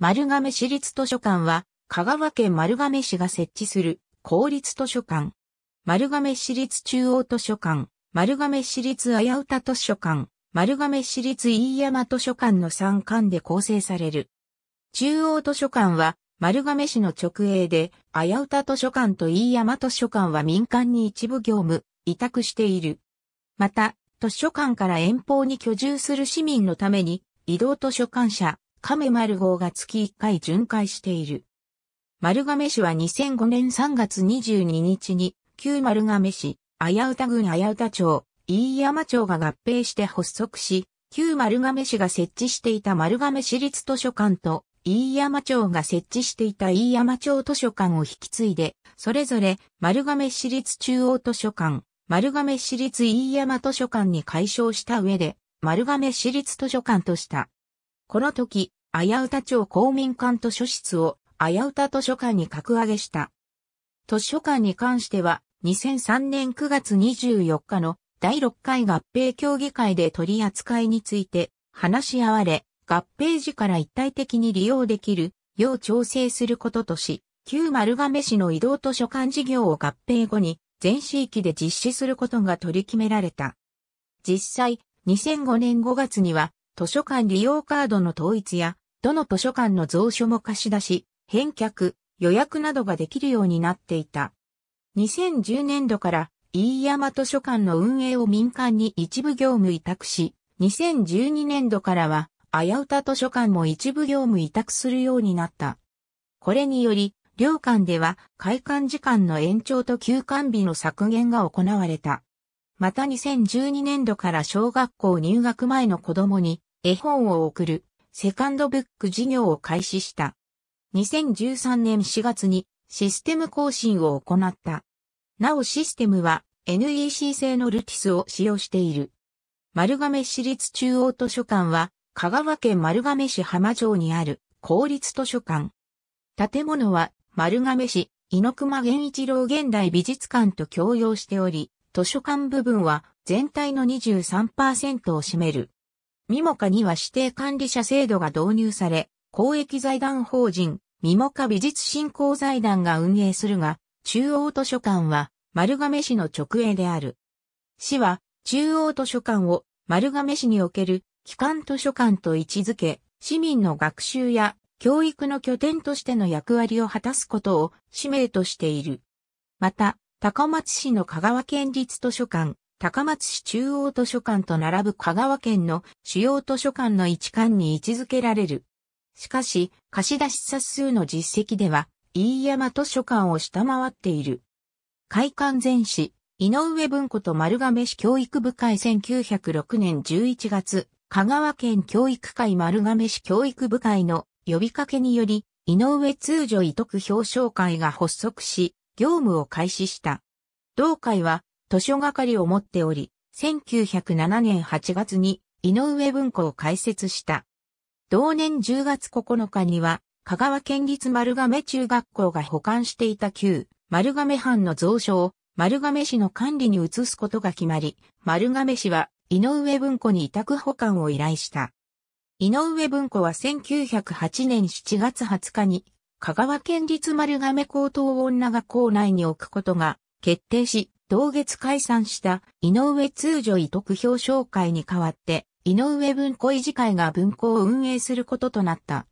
丸亀市立図書館は、香川県丸亀市が設置する公立図書館。丸亀市立中央図書館、丸亀市立綾歌図書館、丸亀市立飯山図書館の3館で構成される。中央図書館は、丸亀市の直営で、綾歌図書館と飯山図書館は民間に一部業務、委託している。また、図書館から遠方に居住する市民のために、移動図書館社、亀丸号が月1回巡回している。丸亀市は2005年3月22日に、旧丸亀市、綾歌郡綾歌町、飯山町が合併して発足し、旧丸亀市が設置していた丸亀市立図書館と、飯山町が設置していた飯山町図書館を引き継いで、それぞれ丸亀市立中央図書館、丸亀市立飯山図書館に改称した上で、丸亀市立図書館とした。この時、あやうた町公民館図書室をあやうた図書館に格上げした。図書館に関しては、2003年9月24日の第6回合併協議会で取り扱いについて話し合われ、合併時から一体的に利用できるよう調整することとし、旧丸亀市の移動図書館事業を合併後に全市域で実施することが取り決められた。実際、2005年5月には図書館利用カードの統一や、どの図書館の蔵書も貸し出し、返却、予約などができるようになっていた。2010年度から飯山図書館の運営を民間に一部業務委託し、2012年度からは、あやうた図書館も一部業務委託するようになった。これにより、両館では開館時間の延長と休館日の削減が行われた。また2012年度から小学校入学前の子供に絵本を送る、セカンドブック事業を開始した。2013年4月にシステム更新を行った。なおシステムは NEC 製のルティスを使用している。丸亀市立中央図書館は香川県丸亀市浜町にある公立図書館。建物は丸亀市井の熊源一郎現代美術館と共用しており、図書館部分は全体の23%を占める。ミモカには指定管理者制度が導入され、公益財団法人、ミモカ美術振興財団が運営するが、中央図書館は丸亀市の直営である。市は中央図書館を丸亀市における機関図書館と位置づけ、市民の学習や教育の拠点としての役割を果たすことを使命としている。また、高松市の香川県立図書館、高松市中央図書館と並ぶ香川県の主要図書館の一館に位置づけられる。しかし、貸し出し冊数の実績では、飯山図書館を下回っている。開館前市、井上文庫と丸亀市教育部会1906年11月、香川県教育会丸亀市教育部会の呼びかけにより、井上通助委督表彰会が発足し、業務を開始した。同会は図書係を持っており、1907年8月に井上文庫を開設した。同年10月9日には、香川県立丸亀中学校が保管していた旧丸亀藩の蔵書を丸亀市の管理に移すことが決まり、丸亀市は井上文庫に委託保管を依頼した。井上文庫は1908年7月20日に香川県立丸亀高等女学校内に置くことが決定し、同月解散した井上通助委特表彰会に代わって、井上文庫維持会が文庫を運営することとなった。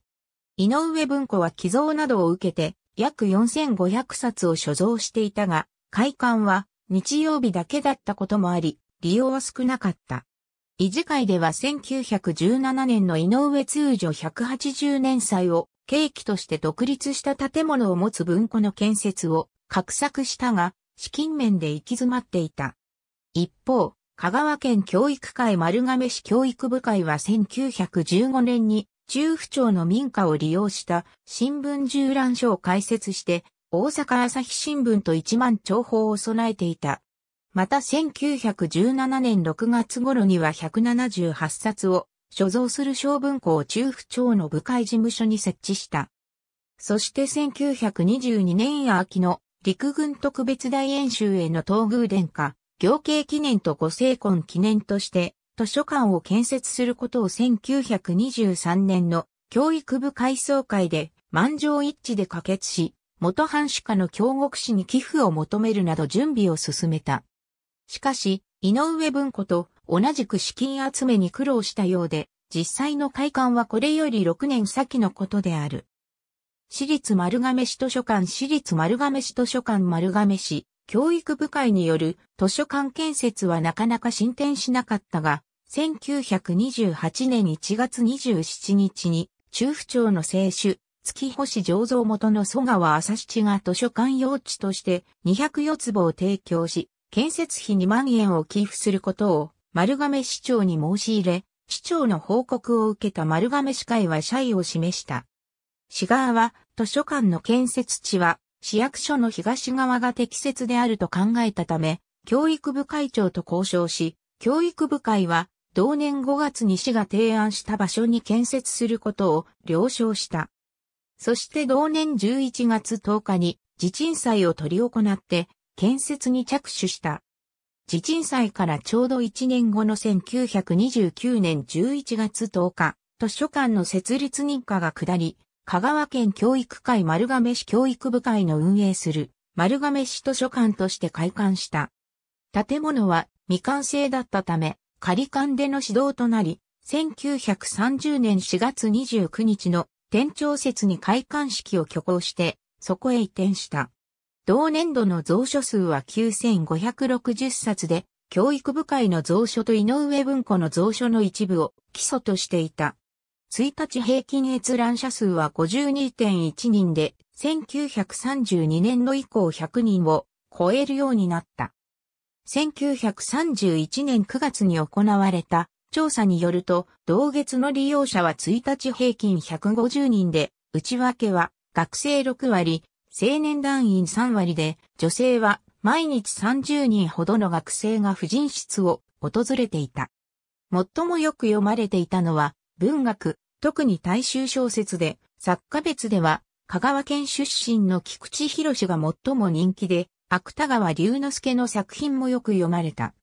井上文庫は寄贈などを受けて、約4500冊を所蔵していたが、会館は日曜日だけだったこともあり、利用は少なかった。維持会では1917年の井上通助180年祭を契機として独立した建物を持つ文庫の建設を画策したが、資金面で行き詰まっていた。一方、香川県教育会丸亀市教育部会は1915年に中府町の民家を利用した新聞縦覧書を開設して大阪朝日新聞と一万長報を備えていた。また1917年6月頃には178冊を所蔵する小文庫を中府町の部会事務所に設置した。そして1922年秋の陸軍特別大演習への東宮殿下、行慶記念とご成婚記念として、図書館を建設することを1923年の教育部改装会で満場一致で可決し、元藩主家の京極氏に寄付を求めるなど準備を進めた。しかし、井上文子と同じく資金集めに苦労したようで、実際の開館はこれより6年先のことである。私立丸亀市図書館私立丸亀市図書館丸亀市教育部会による図書館建設はなかなか進展しなかったが、1928年1月27日に中府町の清酒、月星醸造元の蘇川朝七が図書館用地として204坪を提供し、建設費2万円を寄付することを丸亀市長に申し入れ、市長の報告を受けた丸亀市会は謝意を示した。市側は、図書館の建設地は、市役所の東側が適切であると考えたため、教育部会長と交渉し、教育部会は、同年5月に市が提案した場所に建設することを了承した。そして同年11月10日に地鎮祭を取り行って、建設に着手した。地鎮祭からちょうど1年後の1929年11月10日、図書館の設立認可が下り、香川県教育会丸亀市教育部会の運営する丸亀市図書館として開館した。建物は未完成だったため、仮館での指導となり、1930年4月29日の店長説に開館式を挙行して、そこへ移転した。同年度の蔵書数は9560冊で、教育部会の蔵書と井上文庫の蔵書の一部を基礎としていた。1日平均閲覧者数は52.1人で、1932年度以降100人を超えるようになった。1931年9月に行われた調査によると、同月の利用者は1日平均150人で、内訳は学生6割、青年団員3割で、女性は毎日30人ほどの学生が婦人室を訪れていた。最もよく読まれていたのは、文学、特に大衆小説で、作家別では、香川県出身の菊池博が最も人気で、芥川龍之介の作品もよく読まれた。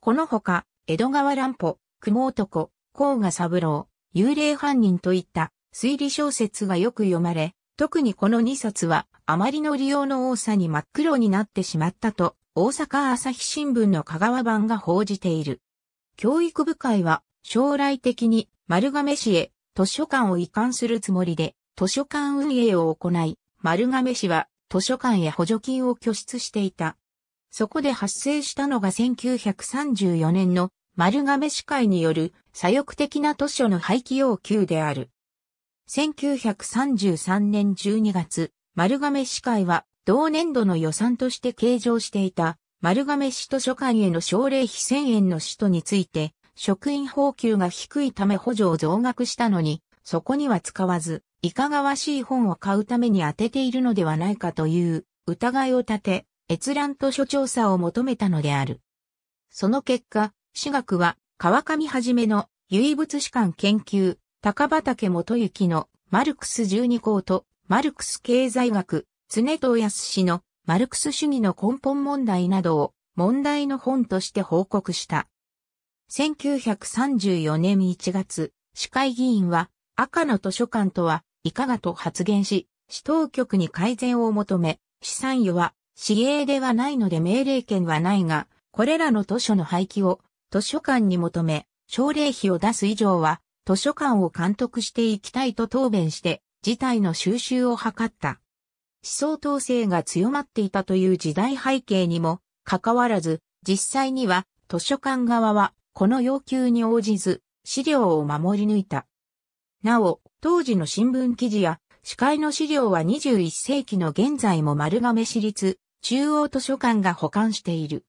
このほか、江戸川乱歩、雲男、甲賀三郎、幽霊犯人といった推理小説がよく読まれ、特にこの2冊はあまりの利用の多さに真っ黒になってしまったと、大阪朝日新聞の香川版が報じている。教育部会は将来的に丸亀市へ図書館を移管するつもりで、図書館運営を行い、丸亀市は図書館へ補助金を拠出していた。そこで発生したのが1934年の丸亀市会による左翼的な図書の廃棄要求である。1933年12月、丸亀市会は同年度の予算として計上していた丸亀市図書館への奨励費1000円の使途について職員報給が低いため補助を増額したのに、そこには使わず、いかがわしい本を買うために当てているのではないかという疑いを立て、閲覧図書調査を求めたのである。その結果、私学は川上はじめの唯物史観研究、高畑元幸のマルクス十二項とマルクス経済学、常藤康氏のマルクス主義の根本問題などを問題の本として報告した。1934年1月、市会議員は赤の図書館とはいかがと発言し、市当局に改善を求め、資産与は市営ではないので命令権はないが、これらの図書の廃棄を図書館に求め、奨励費を出す以上は図書館を監督していきたいと答弁して、事態の収集を図った。思想統制が強まっていたという時代背景にも、かかわらず、実際には図書館側はこの要求に応じず、資料を守り抜いた。なお、当時の新聞記事や、司会の資料は21世紀の現在も丸亀市立中央図書館が保管している。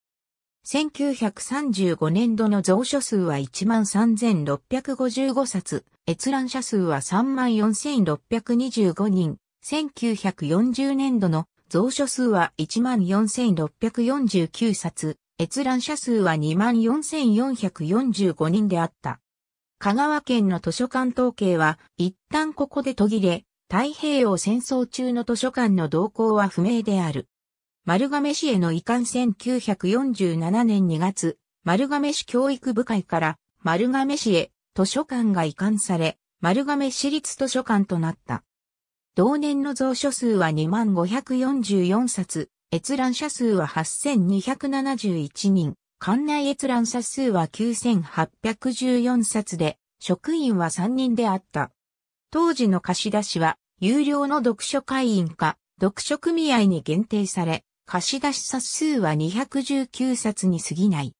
1935年度の蔵書数は13,655冊、閲覧者数は34,625人、1940年度の蔵書数は14,649冊、閲覧者数は24,445人であった。香川県の図書館統計は一旦ここで途切れ、太平洋戦争中の図書館の動向は不明である。丸亀市への移管1947年2月、丸亀市教育部会から丸亀市へ図書館が移管され、丸亀市立図書館となった。同年の蔵書数は2544冊、閲覧者数は8271人、館内閲覧者数は9814冊で、職員は3人であった。当時の貸し出しは、有料の読書会員か、読書組合に限定され、貸し出し冊数は219冊に過ぎない。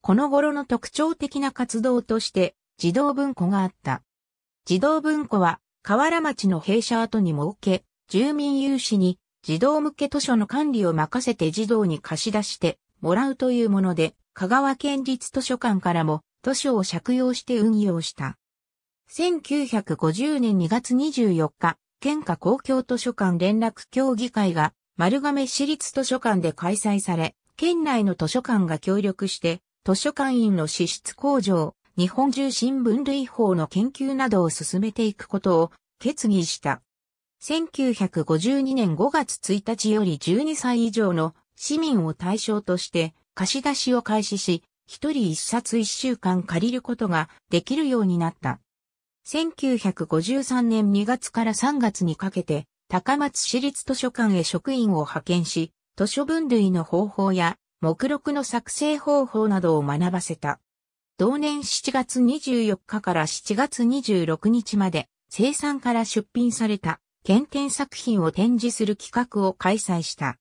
この頃の特徴的な活動として、児童文庫があった。児童文庫は、河原町の弊社跡に設け、住民有志に児童向け図書の管理を任せて児童に貸し出してもらうというもので、香川県立図書館からも図書を借用して運用した。1950年2月24日、県下公共図書館連絡協議会が丸亀市立図書館で開催され、県内の図書館が協力して、図書館員の資質向上、日本中新聞類法の研究などを進めていくことを決議した。1952年5月1日より12歳以上の市民を対象として貸し出しを開始し、一人一冊一週間借りることができるようになった。1953年2月から3月にかけて、高松市立図書館へ職員を派遣し、図書分類の方法や目録の作成方法などを学ばせた。同年7月24日から7月26日まで生産から出品された検定作品を展示する企画を開催した。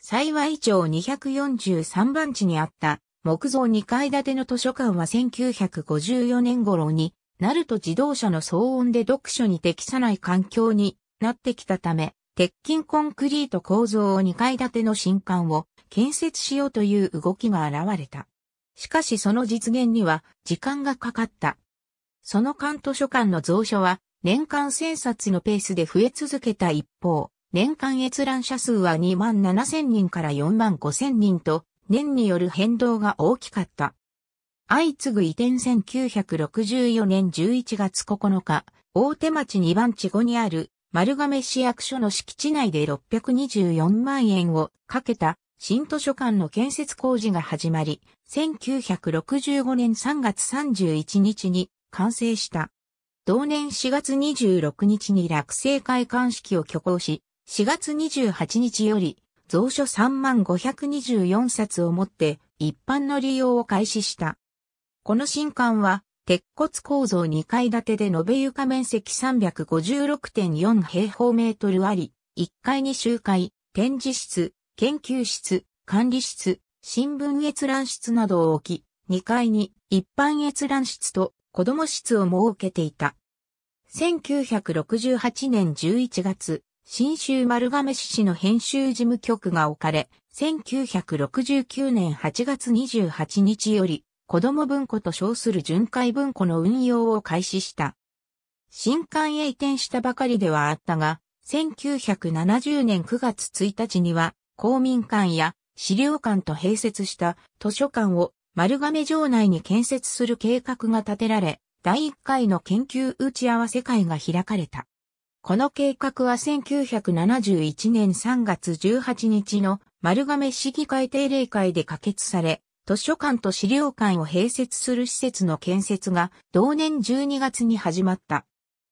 幸い町243番地にあった木造2階建ての図書館は1954年頃に、なると自動車の騒音で読書に適さない環境になってきたため、鉄筋コンクリート構造を2階建ての新館を建設しようという動きが現れた。しかしその実現には時間がかかった。その館図書館の蔵書は年間生0冊のペースで増え続けた一方、年間閲覧者数は2万7000人から4万5000人と、年による変動が大きかった。相次ぐ移転1964年11月9日、大手町2番地後にある丸亀市役所の敷地内で624万円をかけた新図書館の建設工事が始まり、1965年3月31日に完成した。同年4月26日に落成会館式を挙行し、4月28日より、蔵書3524冊をもって一般の利用を開始した。この新館は鉄骨構造2階建てで延べ床面積356.4平方メートルあり、1階に集会、展示室、研究室、管理室、新聞閲覧室などを置き、2階に一般閲覧室と子供室を設けていた。1968年11月、新州丸亀市市の編集事務局が置かれ、1969年8月28日より、子供文庫と称する巡回文庫の運用を開始した。新館へ移転したばかりではあったが、1970年9月1日には、公民館や資料館と併設した図書館を丸亀城内に建設する計画が立てられ、第1回の研究打ち合わせ会が開かれた。この計画は1971年3月18日の丸亀市議会定例会で可決され、図書館と資料館を併設する施設の建設が同年12月に始まった。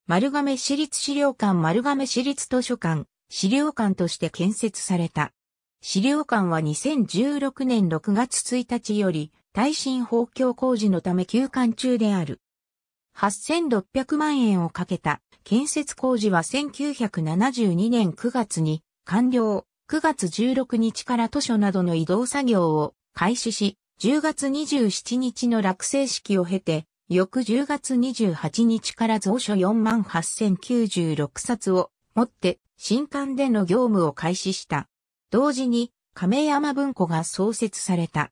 丸亀市立資料館丸亀市立図書館、資料館として建設された。資料館は2016年6月1日より耐震補強工事のため休館中である。8600万円をかけた建設工事は1972年9月に完了、9月16日から図書などの移動作業を開始し、10月27日の落成式を経て、翌10月28日から蔵書48,096冊を持って新館での業務を開始した。同時に亀山文庫が創設された。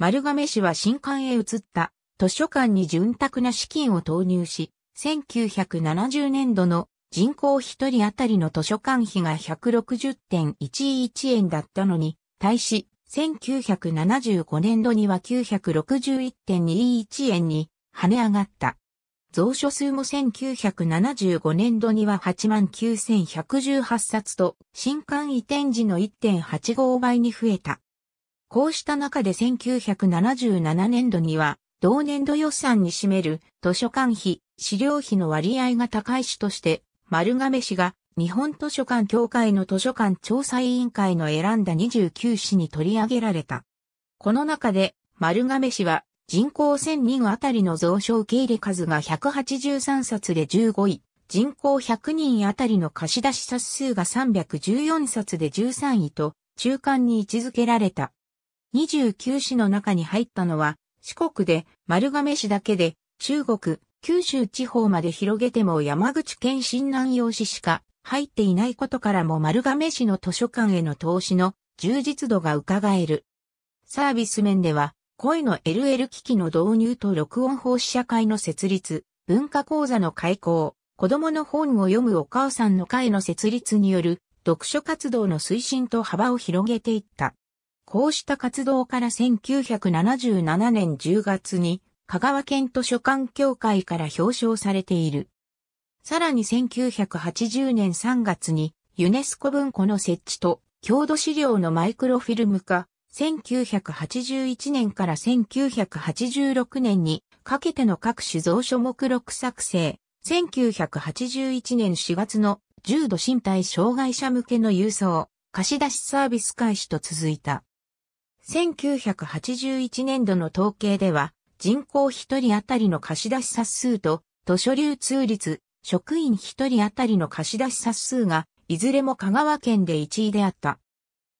丸亀市は新館へ移った図書館に潤沢な資金を投入し、1970年度の人口1人当たりの図書館費が160.11円だったのに、対し、1975年度には961.21円に跳ね上がった。蔵書数も1975年度には89,118冊と、新館移転時の1.85倍に増えた。こうした中で1977年度には、同年度予算に占める図書館費、資料費の割合が高い市として、丸亀市が日本図書館協会の図書館調査委員会の選んだ29市に取り上げられた。この中で丸亀市は人口1000人あたりの蔵書受け入れ数が183冊で15位、人口100人あたりの貸し出し冊数が314冊で13位と中間に位置づけられた。29市の中に入ったのは、四国で丸亀市だけで、中国、九州地方まで広げても山口県新南洋市しか入っていないことからも丸亀市の図書館への投資の充実度が伺える。サービス面では、声の LL 機器の導入と録音法試写会の設立、文化講座の開講、子供の本を読むお母さんの会の設立による読書活動の推進と幅を広げていった。こうした活動から1977年10月に香川県図書館協会から表彰されている。さらに1980年3月にユネスコ文庫の設置と郷土資料のマイクロフィルム化、1981年から1986年にかけての各種蔵書目録作成、1981年4月の重度身体障害者向けの郵送、貸し出しサービス開始と続いた。1981年度の統計では、人口1人当たりの貸出冊数と、図書流通率、職員1人当たりの貸出冊数が、いずれも香川県で1位であった。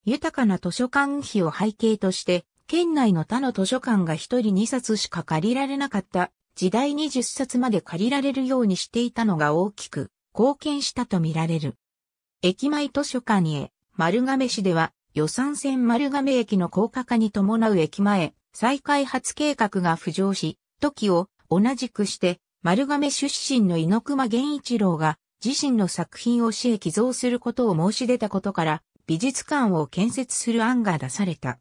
豊かな図書館費を背景として、県内の他の図書館が1人2冊しか借りられなかった時代に十0冊まで借りられるようにしていたのが大きく貢献したとみられる。駅前図書館へ丸亀市では予算線丸亀駅の高架化に伴う駅前、再開発計画が浮上し、時を同じくして丸亀出身の井の熊源一郎が自身の作品を市へ寄贈することを申し出たことから美術館を建設する案が出された。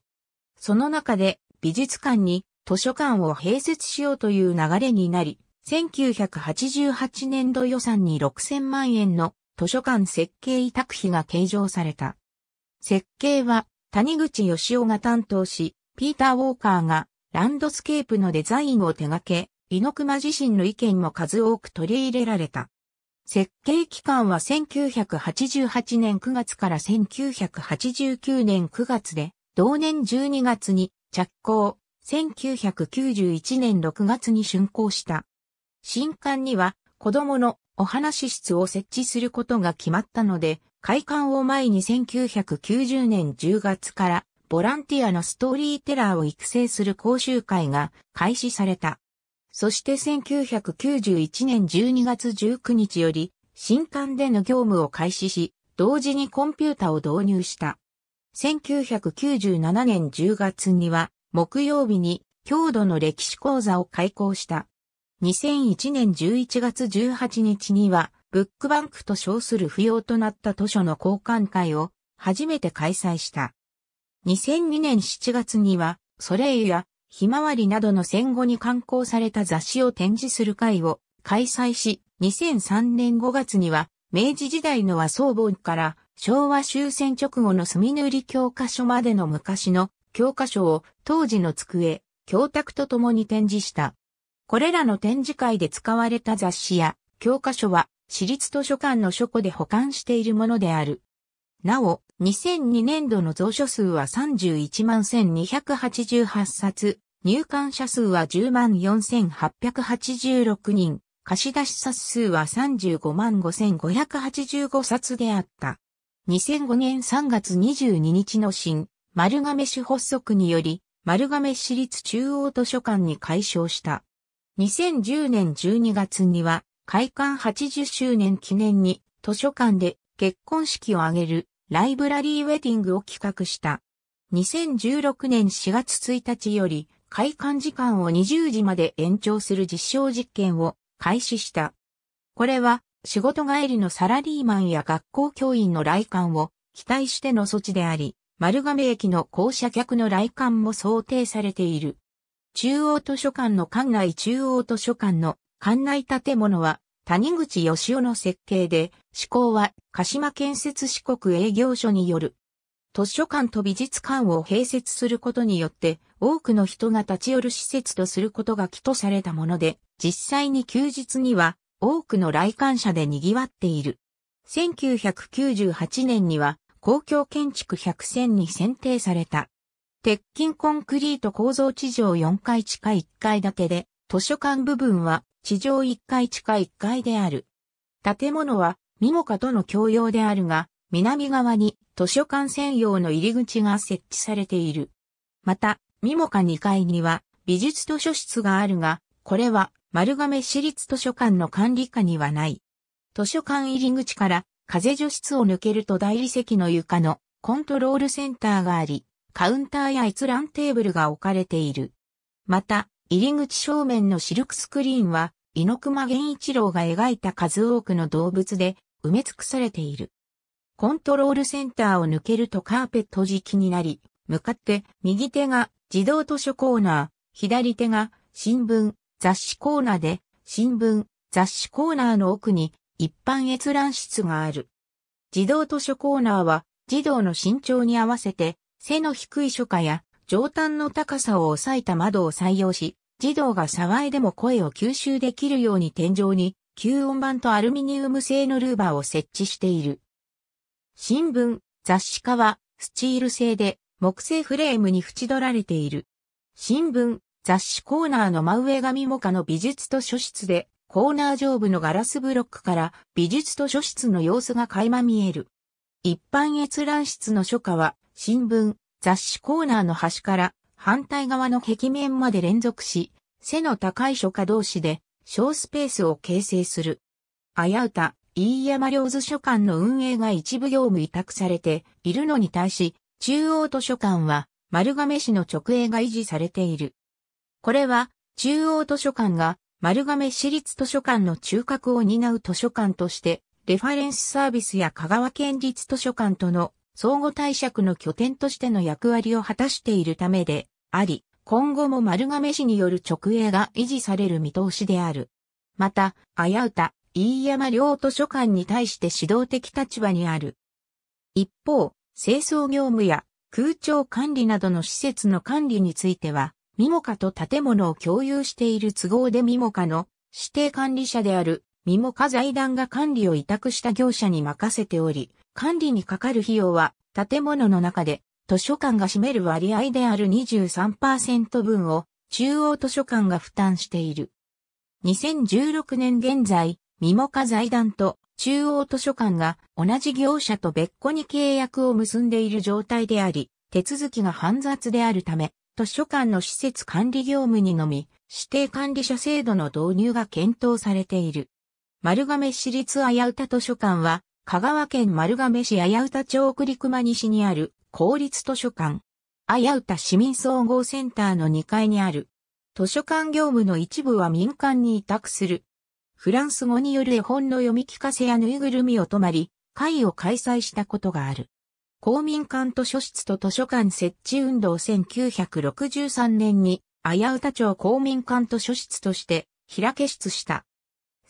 その中で美術館に図書館を併設しようという流れになり、1988年度予算に6000万円の図書館設計委託費が計上された。設計は谷口義雄が担当し、ピーター・ウォーカーがランドスケープのデザインを手掛け、猪熊自身の意見も数多く取り入れられた。設計期間は1988年9月から1989年9月で、同年12月に着工、1991年6月に竣工した。新館には子供のお話室を設置することが決まったので、開館を前に1990年10月からボランティアのストーリーテラーを育成する講習会が開始された。そして1991年12月19日より新館での業務を開始し、同時にコンピュータを導入した。1997年10月には木曜日に郷土の歴史講座を開講した。2001年11月18日にはブックバンクと称する不要となった図書の交換会を初めて開催した。2002年7月には、ソレイユやひまわりなどの戦後に刊行された雑誌を展示する会を開催し、2003年5月には、明治時代の和装本から昭和終戦直後の墨塗り教科書までの昔の教科書を当時の机、教卓と共に展示した。これらの展示会で使われた雑誌や教科書は私立図書館の書庫で保管しているものである。なお、2002年度の蔵書数は31万1288冊、入館者数は10万4886人、貸出冊数は35万5585冊であった。2005年3月22日の新、丸亀市発足により、丸亀市立中央図書館に改称した。2010年12月には、開館80周年記念に図書館で結婚式を挙げるライブラリーウェディングを企画した。2016年4月1日より開館時間を20時まで延長する実証実験を開始した。これは仕事帰りのサラリーマンや学校教員の来館を期待しての措置であり、丸亀駅の校舎客の来館も想定されている。中央図書館の館内中央図書館の館内建物は谷口義雄の設計で、施工は鹿島建設四国営業所による。図書館と美術館を併設することによって、多くの人が立ち寄る施設とすることが起とされたもので、実際に休日には多くの来館者で賑わっている。1998年には公共建築100選に選定された。鉄筋コンクリート構造地上4階地下1階建てで、図書館部分は地上1階地下1階である。建物は、ミモカとの共用であるが、南側に図書館専用の入り口が設置されている。また、ミモカ2階には美術図書室があるが、これは丸亀市立図書館の管理下にはない。図書館入り口から風除室を抜けると大理石の床のコントロールセンターがあり、カウンターや閲覧テーブルが置かれている。また、入り口正面のシルクスクリーンは、猪熊源一郎が描いた数多くの動物で埋め尽くされている。コントロールセンターを抜けるとカーペット敷きになり、向かって右手が自動図書コーナー、左手が新聞、雑誌コーナーで、新聞、雑誌コーナーの奥に一般閲覧室がある。児童図書コーナーは児童の身長に合わせて背の低い書家や上端の高さを抑えた窓を採用し、児童が騒いでも声を吸収できるように天井に吸音板とアルミニウム製のルーバーを設置している。新聞、雑誌化はスチール製で木製フレームに縁取られている。新聞、雑誌コーナーの真上紙モカの美術図書室でコーナー上部のガラスブロックから美術図書室の様子が垣間見える。一般閲覧室の書家は新聞、雑誌コーナーの端から反対側の壁面まで連続し、背の高い書家同士で小スペースを形成する。やうた、飯山良図書館の運営が一部業務委託されているのに対し、中央図書館は丸亀市の直営が維持されている。これは、中央図書館が丸亀市立図書館の中核を担う図書館として、レファレンスサービスや香川県立図書館との相互貸借の拠点としての役割を果たしているためであり、今後も丸亀市による直営が維持される見通しである。また、あやうた、飯山両図書館に対して指導的立場にある。一方、清掃業務や空調管理などの施設の管理については、ミモカと建物を共有している都合でミモカの指定管理者であるミモカ財団が管理を委託した業者に任せており、管理にかかる費用は、建物の中で、図書館が占める割合である23%分を、中央図書館が負担している。2016年現在、ミモカ財団と中央図書館が同じ業者と別個に契約を結んでいる状態であり、手続きが煩雑であるため、図書館の施設管理業務にのみ、指定管理者制度の導入が検討されている。丸亀市立あやうた図書館は、香川県丸亀市綾歌町栗熊西にある公立図書館。綾歌市民総合センターの2階にある。図書館業務の一部は民間に委託する。フランス語による絵本の読み聞かせやぬいぐるみを泊まり、会を開催したことがある。公民館図書室と図書館設置運動1963年に、綾歌町公民館図書室として、開け室した。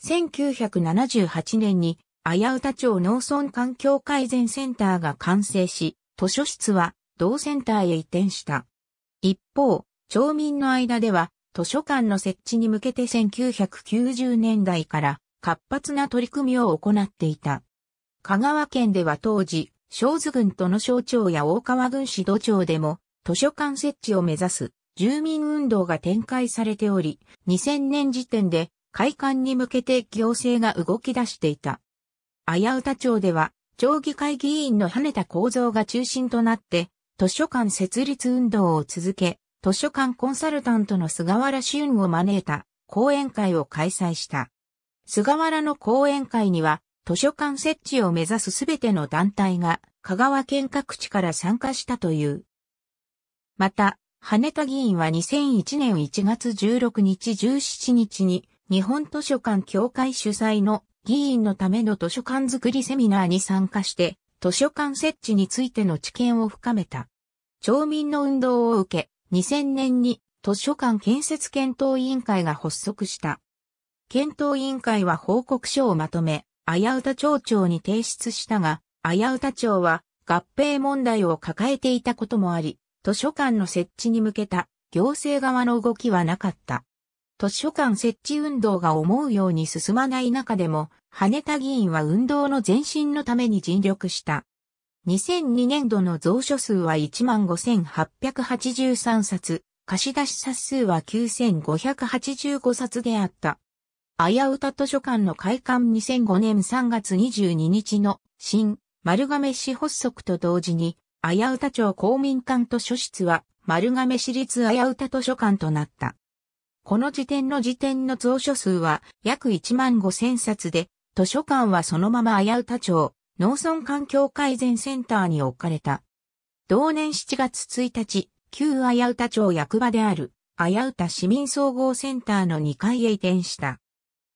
1978年に綾歌町農村環境改善センターが完成し、図書室は同センターへ移転した。一方、町民の間では、図書館の設置に向けて1990年代から活発な取り組みを行っていた。香川県では当時、小津郡との省庁や大川郡市土町でも図書館設置を目指す住民運動が展開されており、2000年時点で開館に向けて行政が動き出していた。綾歌町では、町議会議員の羽田幸三が中心となって、図書館設立運動を続け、図書館コンサルタントの菅原俊を招いた講演会を開催した。菅原の講演会には、図書館設置を目指すすべての団体が香川県各地から参加したという。また、羽田議員は2001年1月16日17日に日本図書館協会主催の議員のための図書館づくりセミナーに参加して、図書館設置についての知見を深めた。町民の運動を受け、2000年に図書館建設検討委員会が発足した。検討委員会は報告書をまとめ、綾歌町長に提出したが、綾歌町は合併問題を抱えていたこともあり、図書館の設置に向けた行政側の動きはなかった。図書館設置運動が思うように進まない中でも、羽田議員は運動の前進のために尽力した。2002年度の蔵書数は15,883冊、貸し出し冊数は9,585冊であった。あやうた図書館の開館2005年3月22日の新丸亀市発足と同時に、あやうた町公民館図書室は丸亀市立あやうた図書館となった。この時点の時点の蔵書数は約1万5千冊で、図書館はそのまま綾歌町、農村環境改善センターに置かれた。同年7月1日、旧綾歌町役場である、綾歌市民総合センターの2階へ移転した。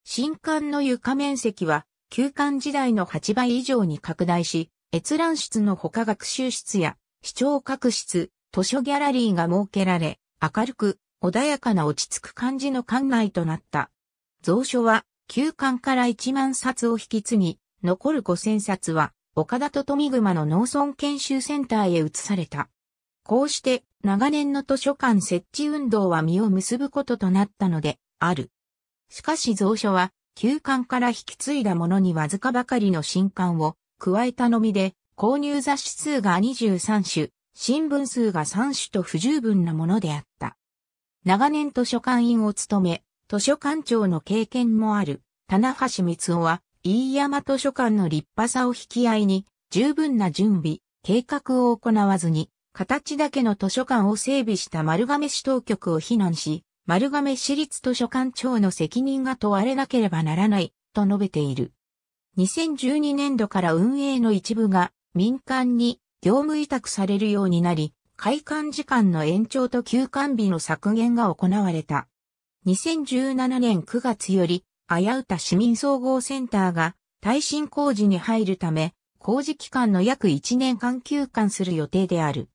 新館の床面積は、旧館時代の8倍以上に拡大し、閲覧室の他学習室や、視聴各室、図書ギャラリーが設けられ、明るく、穏やかな落ち着く感じの館内となった。蔵書は、旧館から1万冊を引き継ぎ、残る5000冊は、岡田と富熊の農村研修センターへ移された。こうして、長年の図書館設置運動は実を結ぶこととなったので、ある。しかし蔵書は、旧館から引き継いだものにわずかばかりの新刊を加えたのみで、購入雑誌数が23種、新聞数が3種と不十分なものであった。長年図書館員を務め、図書館長の経験もある、棚橋光夫は、飯山図書館の立派さを引き合いに、十分な準備、計画を行わずに、形だけの図書館を整備した丸亀市当局を非難し、丸亀市立図書館長の責任が問われなければならない、と述べている。2012年度から運営の一部が民間に業務委託されるようになり、開館時間の延長と休館日の削減が行われた。2017年9月より、やうた市民総合センターが耐震工事に入るため、工事期間の約1年間休館する予定である。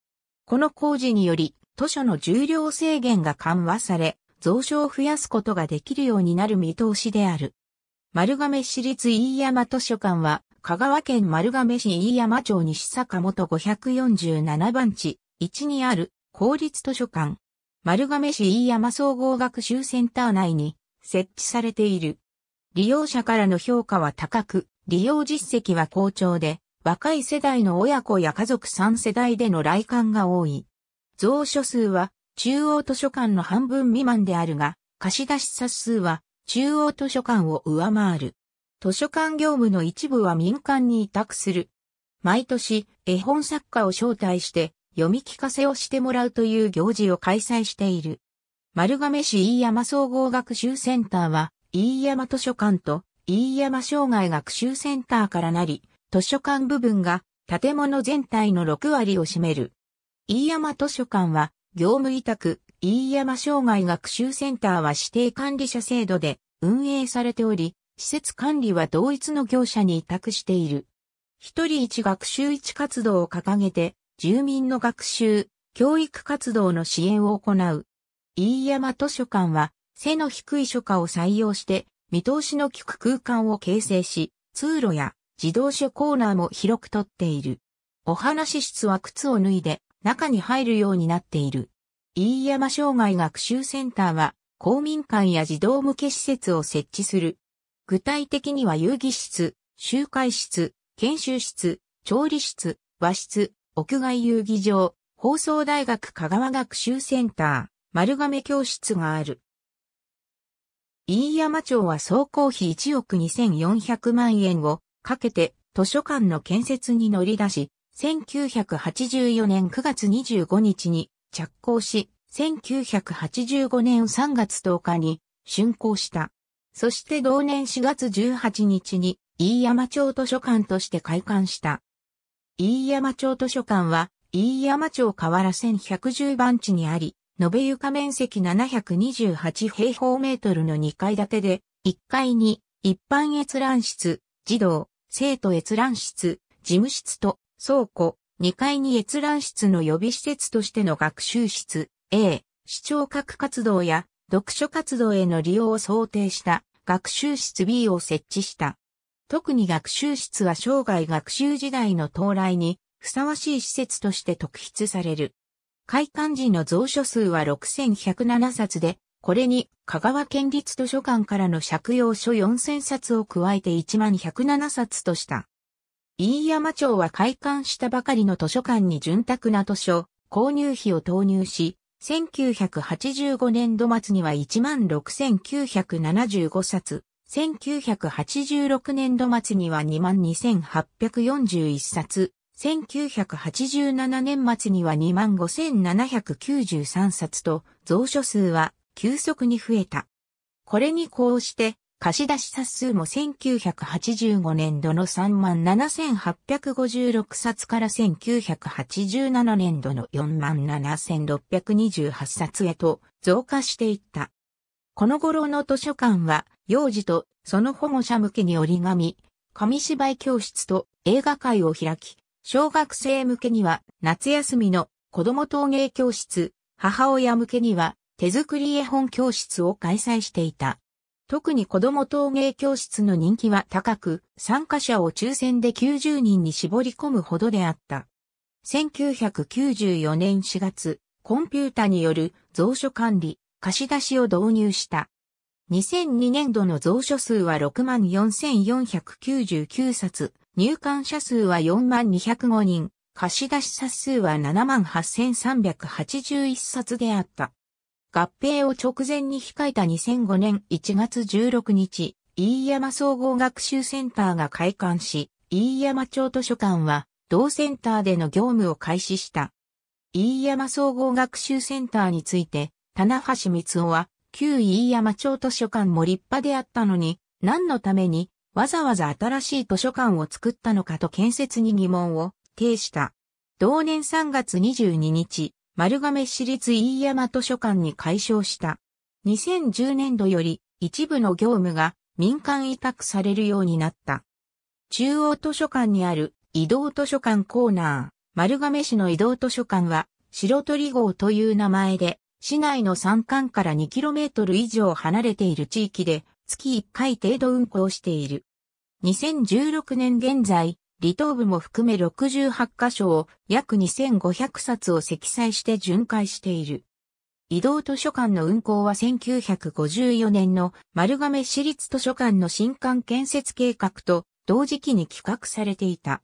この工事により、図書の重量制限が緩和され、増床を増やすことができるようになる見通しである。丸亀市立飯山図書館は、香川県丸亀市飯山町西坂本547番地、1にある公立図書館、丸亀市飯山総合学習センター内に設置されている。利用者からの評価は高く、利用実績は好調で、若い世代の親子や家族3世代での来館が多い。蔵書数は中央図書館の半分未満であるが、貸し出し冊数は中央図書館を上回る。図書館業務の一部は民間に委託する。毎年、絵本作家を招待して、読み聞かせをしてもらうという行事を開催している。丸亀市飯山総合学習センターは、飯山図書館と飯山障害学習センターからなり、図書館部分が建物全体の6割を占める。飯山図書館は、業務委託、飯山障害学習センターは指定管理者制度で運営されており、施設管理は同一の業者に委託している。一人一学習一活動を掲げて、住民の学習、教育活動の支援を行う。飯山図書館は、背の低い書家を採用して、見通しのきく空間を形成し、通路や自動書コーナーも広くとっている。お話室は靴を脱いで中に入るようになっている。飯山障害学習センターは公民館や児童向け施設を設置する。具体的には遊戯室、集会室、研修室、調理室、和室、屋外遊技場、放送大学香川学習センター、丸亀教室がある。飯山町は総工費1億2400万円をかけて図書館の建設に乗り出し、1984年9月25日に着工し、1985年3月10日に竣工した。そして同年4月18日に飯山町図書館として開館した。飯山町図書館は、飯山町河原線110番地にあり、延べ床面積728平方メートルの2階建てで、1階に一般閲覧室、児童、生徒閲覧室、事務室と倉庫、2階に閲覧室の予備施設としての学習室、A、視聴覚活動や読書活動への利用を想定した学習室 B を設置した。特に学習室は生涯学習時代の到来にふさわしい施設として特筆される。開館時の蔵書数は6107冊で、これに香川県立図書館からの借用書4000冊を加えて10107冊とした。飯山町は開館したばかりの図書館に潤沢な図書、購入費を投入し、1985年度末には16,975冊、1986年度末には22,841冊、1987年末には25,793冊と、蔵書数は急速に増えた。これにこうして、貸し出し冊数も1985年度の37,856冊から1987年度の47,628冊へと増加していった。この頃の図書館は幼児とその保護者向けに折り紙、紙芝居教室と映画会を開き、小学生向けには夏休みの子供陶芸教室、母親向けには手作り絵本教室を開催していた。特に子供陶芸教室の人気は高く、参加者を抽選で90人に絞り込むほどであった。1994年4月、コンピュータによる蔵書管理、貸し出しを導入した。2002年度の蔵書数は64,499冊、入館者数は4205人、貸出冊数は78,381冊であった。合併を直前に控えた2005年1月16日、飯山総合学習センターが開館し、飯山町図書館は同センターでの業務を開始した。飯山総合学習センターについて、棚橋光夫は、旧飯山町図書館も立派であったのに、何のためにわざわざ新しい図書館を作ったのかと建設に疑問を呈した。同年3月22日、丸亀市立飯山図書館に改称した。2010年度より一部の業務が民間委託されるようになった。中央図書館にある移動図書館コーナー、丸亀市の移動図書館は白鳥号という名前で市内の山間から 2km 以上離れている地域で月1回程度運行している。2016年現在、離島部も含め68カ所を約2500冊を積載して巡回している。移動図書館の運行は1954年の丸亀市立図書館の新館建設計画と同時期に企画されていた。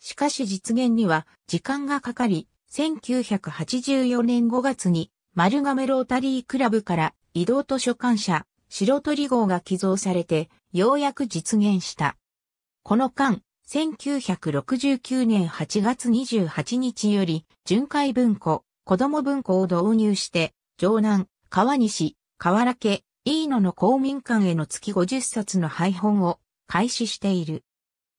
しかし実現には時間がかかり、1984年5月に丸亀ロータリークラブから移動図書館社、白鳥号が寄贈されて、ようやく実現した。この間、1969年8月28日より、巡回文庫、子供文庫を導入して、城南、川西、河原家、飯野の公民館への月50冊の配本を開始している。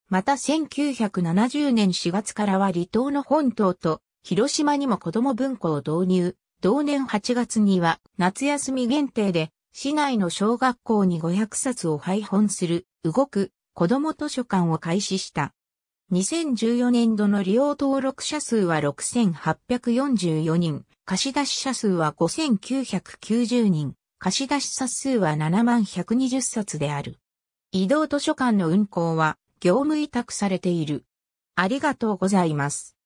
また1970年4月からは離島の本島と広島にも子供文庫を導入、同年8月には夏休み限定で市内の小学校に500冊を配本する動く子ども図書館を開始した。2014年度の利用登録者数は6844人、貸出者数は5990人、貸出冊数は7120冊である。移動図書館の運行は業務委託されている。ありがとうございます。